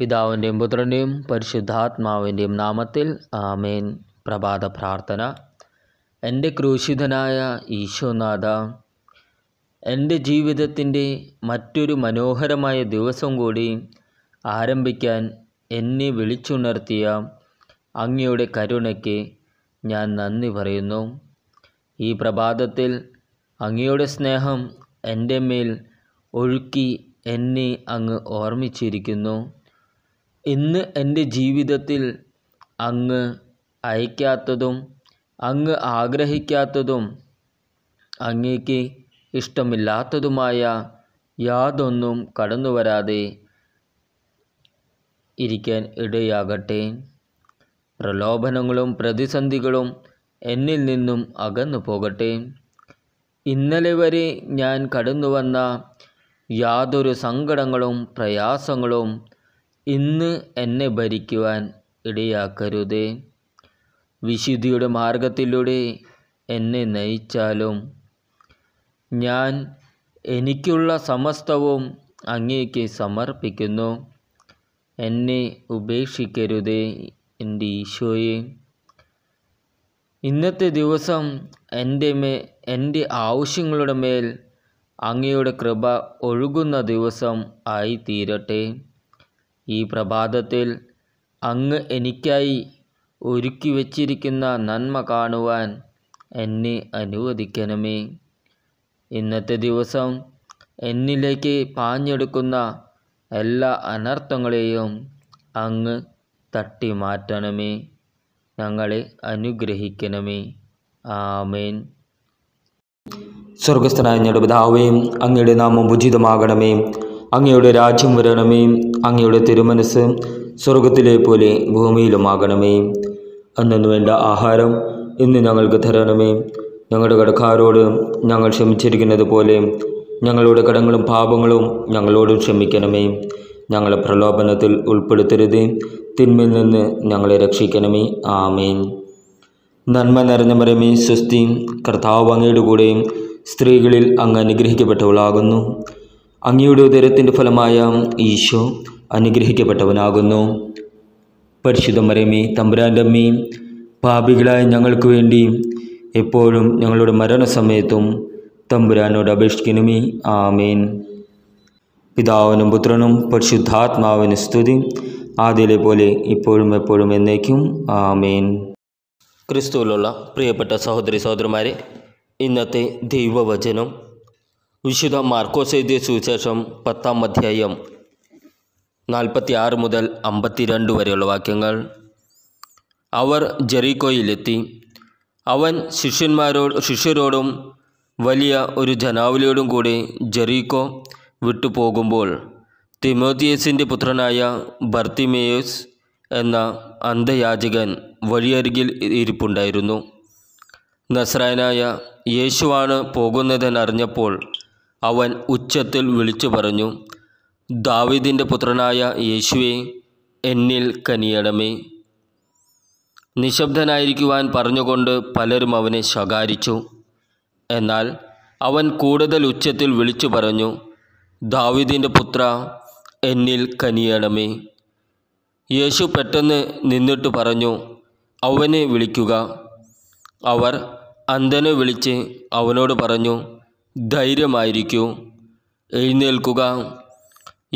പിതാവിൻ്റെയും പുത്രൻ്റെയും പരിശുദ്ധാത്മാവിൻ്റെയും നാമത്തിൽ ആമേൻ പ്രഭാത പ്രാർത്ഥന എൻ്റെ ക്രൂശിതനായ ഈശോനാഥ എൻ്റെ ജീവിതത്തിൻ്റെ മറ്റൊരു മനോഹരമായ ദിവസം കൂടി ആരംഭിക്കാൻ എന്നെ വിളിച്ചുണർത്തിയ അങ്ങയുടെ കരുണയ്ക്ക് ഞാൻ നന്ദി പറയുന്നു ഈ പ്രഭാതത്തിൽ അങ്ങയുടെ സ്നേഹം എൻ്റെ മേൽ ഒഴുക്കി എന്നെ അങ്ങ് ഓർമ്മിച്ചിരിക്കുന്നു ഇന്ന് എൻ്റെ ജീവിതത്തിൽ അങ്ങ് അയക്കാത്തതും അങ്ങ് ആഗ്രഹിക്കാത്തതും അങ്ങേക്ക് ഇഷ്ടമില്ലാത്തതുമായ യാതൊന്നും കടന്നു വരാതെ ഇരിക്കാൻ ഇടയാകട്ടെ പ്രലോഭനങ്ങളും പ്രതിസന്ധികളും എന്നിൽ നിന്നും അകന്നു പോകട്ടെ ഇന്നലെ വരെ ഞാൻ കടന്നു വന്ന യാതൊരു സങ്കടങ്ങളും പ്രയാസങ്ങളും ഇന്ന് എന്നെ ഭരിക്കുവാൻ ഇടയാക്കരുത് വിശുദ്ധിയുടെ മാർഗത്തിലൂടെ എന്നെ നയിച്ചാലും ഞാൻ എനിക്കുള്ള സമസ്തവും അങ്ങേക്ക് സമർപ്പിക്കുന്നു എന്നെ ഉപേക്ഷിക്കരുതേ എൻ്റെ ഈശോയെ ഇന്നത്തെ ദിവസം എൻ്റെ മേ എൻ്റെ ആവശ്യങ്ങളുടെ മേൽ അങ്ങയുടെ കൃപ ഒഴുകുന്ന ദിവസം ആയിത്തീരട്ടെ ഈ പ്രഭാതത്തിൽ അങ്ങ് എനിക്കായി ഒരുക്കി വച്ചിരിക്കുന്ന നന്മ കാണുവാൻ എന്നെ അനുവദിക്കണമേ ഇന്നത്തെ ദിവസം എന്നിലേക്ക് പാഞ്ഞെടുക്കുന്ന എല്ലാ അനർത്ഥങ്ങളെയും അങ്ങ് തട്ടി മാറ്റണമേ ഞങ്ങളെ അനുഗ്രഹിക്കണമേ ആമേൻ സ്വർഗസ്ഥനായ ഞങ്ങളുടെ അങ്ങയുടെ നാമം ഉചിതമാകണമേ അങ്ങയുടെ രാജ്യം വരണമേ അങ്ങയുടെ തിരുമനസ് സ്വർഗത്തിലെ പോലെ ഭൂമിയിലുമാകണമേ അന്നു വേണ്ട ആഹാരം ഇന്ന് ഞങ്ങൾക്ക് തരണമേ ഞങ്ങളുടെ കടക്കാരോട് ഞങ്ങൾ ക്ഷമിച്ചിരിക്കുന്നത് പോലെ ഞങ്ങളുടെ കടങ്ങളും പാപങ്ങളും ഞങ്ങളോട് ക്ഷമിക്കണമേ ഞങ്ങളെ പ്രലോഭനത്തിൽ ഉൾപ്പെടുത്തരുത് തിന്മയിൽ നിന്ന് ഞങ്ങളെ രക്ഷിക്കണമേ ആമേൻ നന്മ നിറഞ്ഞ മരമേ സ്വസ്തി കർത്താവ് അങ്ങയുടെ കൂടെയും സ്ത്രീകളിൽ അങ്ങ് അനുഗ്രഹിക്കപ്പെട്ടവളാകുന്നു അങ്ങയുടെ ഉദരത്തിൻ്റെ ഫലമായ ഈശോ അനുഗ്രഹിക്കപ്പെട്ടവനാകുന്നു പരിശുദ്ധ മരമേ തമ്പുരാൻ്റെ അമ്മേ പാപികളായ ഞങ്ങൾക്ക് വേണ്ടി എപ്പോഴും ഞങ്ങളുടെ മരണസമയത്തും തമ്പുരാനോട് അപേക്ഷിക്കണമേ ആമേൻ പിതാവിനും പുത്രനും പരിശുദ്ധാത്മാവിന് സ്തുതി ആദ്യയിലെ പോലെ ഇപ്പോഴും എപ്പോഴും എന്നേക്കും ആമേൻ ക്രിസ്തുവിലുള്ള പ്രിയപ്പെട്ട സഹോദരി സഹോദരന്മാരെ ഇന്നത്തെ ദൈവവചനം വിശുദ്ധ മാർക്കോസ് എഴുതിയ സുവിശേഷം പത്താം അധ്യായം നാൽപ്പത്തി ആറ് മുതൽ അമ്പത്തിരണ്ട് വരെയുള്ള വാക്യങ്ങൾ അവർ ജെറീക്കോയിലെത്തി അവൻ ശിഷ്യന്മാരോട് ശിഷ്യരോടും വലിയ ഒരു ജനാവലിയോടും കൂടി ജെറീക്കോ വിട്ടുപോകുമ്പോൾ തിമോത്തിയസിൻ്റെ പുത്രനായ ബർത്തിമേയോസ് എന്ന അന്ധയാചകൻ വഴിയരികിൽ ഇരിപ്പുണ്ടായിരുന്നു നസ്രായനായ യേശുവാണ് പോകുന്നതെന്നറിഞ്ഞപ്പോൾ അവൻ ഉച്ചത്തിൽ വിളിച്ചു പറഞ്ഞു ദാവിദിൻ്റെ പുത്രനായ യേശുവെ എന്നിൽ കനിയണമേ നിശബ്ദനായിരിക്കുവാൻ പറഞ്ഞുകൊണ്ട് പലരും അവനെ ശകാരിച്ചു എന്നാൽ അവൻ കൂടുതൽ ഉച്ചത്തിൽ വിളിച്ചു പറഞ്ഞു ദാവിദിൻ്റെ പുത്ര എന്നിൽ കനിയണമേ യേശു പെട്ടെന്ന് നിന്നിട്ട് പറഞ്ഞു അവനെ വിളിക്കുക അവർ അന്ധനെ വിളിച്ച് അവനോട് പറഞ്ഞു ധൈര്യമായിരിക്കൂ എഴുന്നേൽക്കുക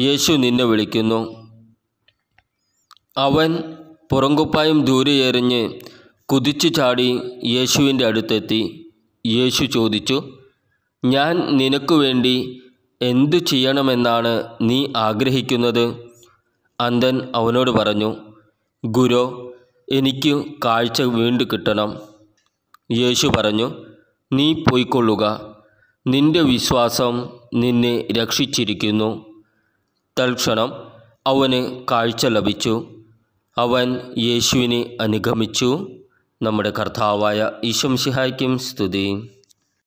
യേശു നിന്നെ വിളിക്കുന്നു അവൻ പുറങ്കുപ്പായും ദൂരെ എറിഞ്ഞ് കുതിച്ചു ചാടി യേശുവിൻ്റെ അടുത്തെത്തി യേശു ചോദിച്ചു ഞാൻ നിനക്കു വേണ്ടി എന്തു ചെയ്യണമെന്നാണ് നീ ആഗ്രഹിക്കുന്നത് അന്തൻ അവനോട് പറഞ്ഞു ഗുരു എനിക്ക് കാഴ്ച വീണ്ടും കിട്ടണം യേശു പറഞ്ഞു നീ പോയിക്കൊള്ളുക നിന്റെ വിശ്വാസം നിന്നെ രക്ഷിച്ചിരിക്കുന്നു തൽക്ഷണം അവന് കാഴ്ച ലഭിച്ചു അവൻ യേശുവിനെ അനുഗമിച്ചു നമ്മുടെ കർത്താവായ ഈശംസിഹായ്ക്കും സ്തുതി